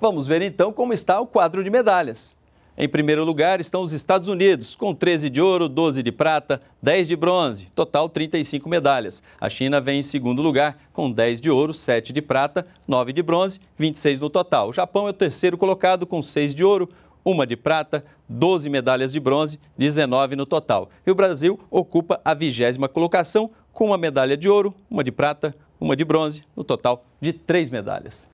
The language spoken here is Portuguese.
Vamos ver então como está o quadro de medalhas. Em primeiro lugar estão os Estados Unidos, com 13 de ouro, 12 de prata, 10 de bronze, total 35 medalhas. A China vem em segundo lugar, com 10 de ouro, 7 de prata, 9 de bronze, 26 no total. O Japão é o terceiro colocado, com 6 de ouro, 1 de prata, 12 medalhas de bronze, 19 no total. E o Brasil ocupa a vigésima colocação com uma medalha de ouro, uma de prata, uma de bronze, no total de 3 medalhas.